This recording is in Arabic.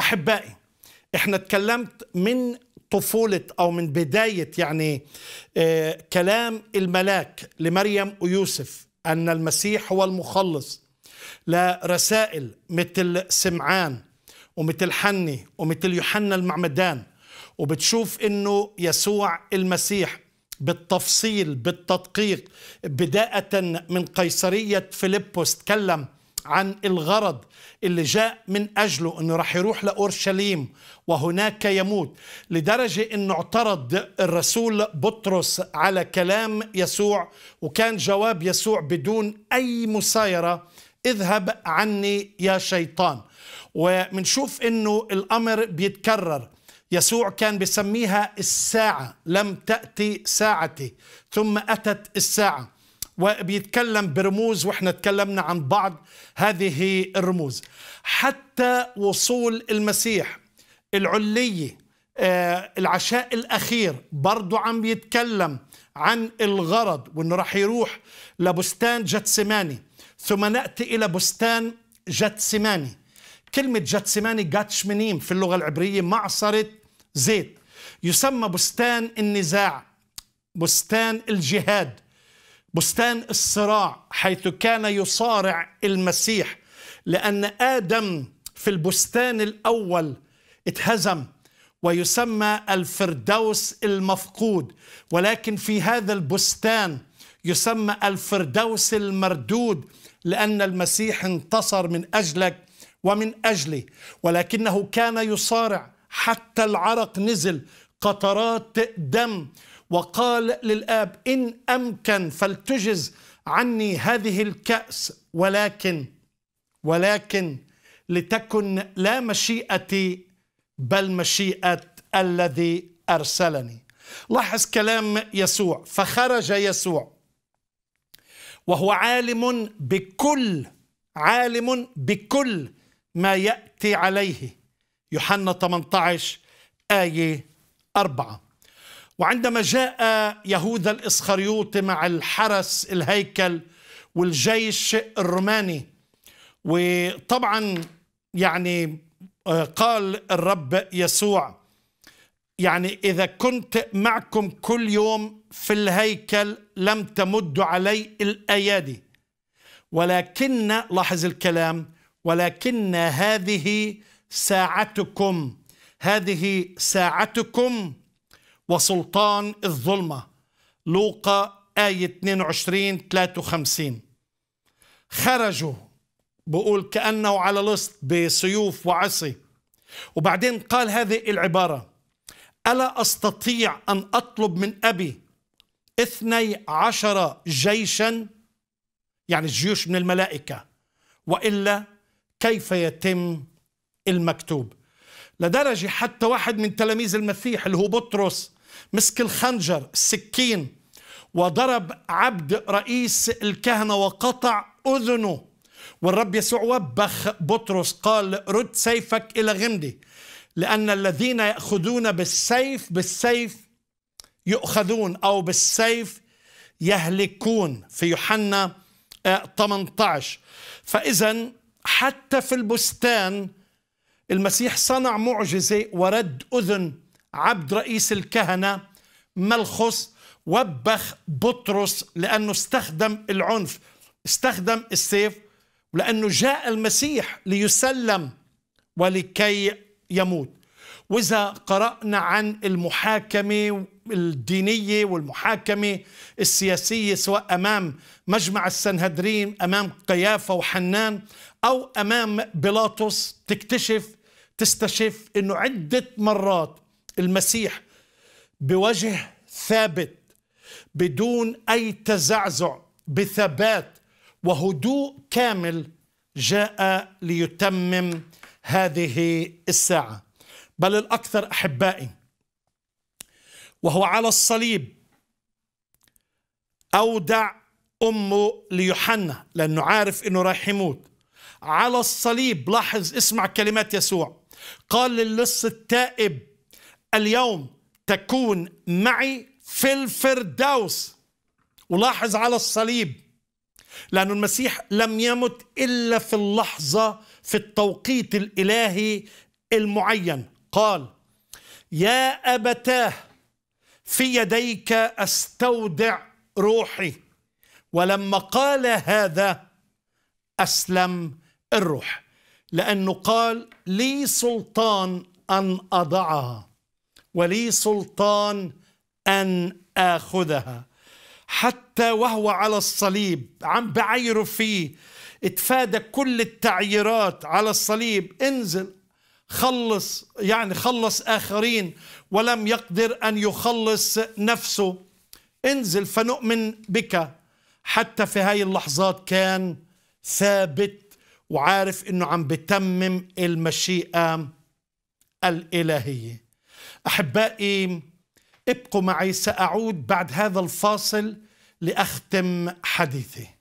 احبائي احنا اتكلمت من طفولة أو من بداية يعني آه، كلام الملاك لمريم ويوسف أن المسيح هو المخلص لرسائل مثل سمعان ومثل حني ومثل يوحنا المعمدان وبتشوف أنه يسوع المسيح بالتفصيل بالتدقيق بداءة من قيصرية فيلبس تكلم عن الغرض اللي جاء من أجله أنه راح يروح لأورشليم وهناك يموت لدرجة أنه اعترض الرسول بطرس على كلام يسوع وكان جواب يسوع بدون أي مسايرة اذهب عني يا شيطان ومنشوف أنه الأمر بيتكرر يسوع كان بسميها الساعة لم تأتي ساعتي ثم أتت الساعة وبيتكلم برموز واحنا تكلمنا عن بعض هذه الرموز حتى وصول المسيح العليه آه، العشاء الاخير برضه عم بيتكلم عن الغرض وانه راح يروح لبستان جتسماني ثم ناتي الى بستان جتسماني كلمه جتسماني جاتشمنيم في اللغه العبريه معصره زيت يسمى بستان النزاع بستان الجهاد بستان الصراع حيث كان يصارع المسيح لأن آدم في البستان الأول اتهزم ويسمى الفردوس المفقود ولكن في هذا البستان يسمى الفردوس المردود لأن المسيح انتصر من أجلك ومن أجلي ولكنه كان يصارع حتى العرق نزل قطرات دم وقال للآب إن أمكن فلتجز عني هذه الكأس ولكن ولكن لتكن لا مشيئتي بل مشيئة الذي أرسلني لاحظ كلام يسوع فخرج يسوع وهو عالم بكل عالم بكل ما يأتي عليه يوحنا 18 آية 4 وعندما جاء يهوذا الاسخريوطي مع الحرس الهيكل والجيش الروماني وطبعا يعني آه، قال الرب يسوع يعني إذا كنت معكم كل يوم في الهيكل لم تمدوا علي الأيادي ولكن لاحظ الكلام ولكن هذه ساعتكم هذه ساعتكم وسلطان الظلمة لوقا آية 22 53 خرجوا بقول كأنه على لصت بسيوف وعصي وبعدين قال هذه العبارة ألا أستطيع أن أطلب من أبي اثني عشر جيشا يعني الجيوش من الملائكة وإلا كيف يتم المكتوب لدرجة حتى واحد من تلاميذ المسيح اللي هو بطرس مسك الخنجر السكين وضرب عبد رئيس الكهنة وقطع أذنه والرب يسوع وبخ بطرس قال رد سيفك إلى غمدي لأن الذين يأخذون بالسيف بالسيف يؤخذون أو بالسيف يهلكون في يوحنا 18 آه، فإذا حتى في البستان المسيح صنع معجزة ورد أذن عبد رئيس الكهنة ملخص وبخ بطرس لأنه استخدم العنف استخدم السيف ولأنه جاء المسيح ليسلم ولكي يموت وإذا قرأنا عن المحاكمة الدينية والمحاكمة السياسية سواء أمام مجمع السنهدرين أمام قيافة وحنان أو أمام بيلاطس تكتشف تستشف أنه عدة مرات المسيح بوجه ثابت بدون اي تزعزع بثبات وهدوء كامل جاء ليتمم هذه الساعه بل الاكثر احبائي وهو على الصليب اودع امه ليوحنا لانه عارف انه رايح يموت على الصليب لاحظ اسمع كلمات يسوع قال للص التائب اليوم تكون معي في الفردوس ولاحظ على الصليب لأن المسيح لم يمت إلا في اللحظة في التوقيت الإلهي المعين قال يا أبتاه في يديك أستودع روحي ولما قال هذا أسلم الروح لأنه قال لي سلطان أن أضعها ولي سلطان أن آخذها حتى وهو على الصليب عم بعيره فيه اتفادى كل التعييرات على الصليب انزل خلص يعني خلص آخرين ولم يقدر أن يخلص نفسه انزل فنؤمن بك حتى في هاي اللحظات كان ثابت وعارف انه عم بتمم المشيئة الإلهية احبائي ابقوا معي ساعود بعد هذا الفاصل لاختم حديثي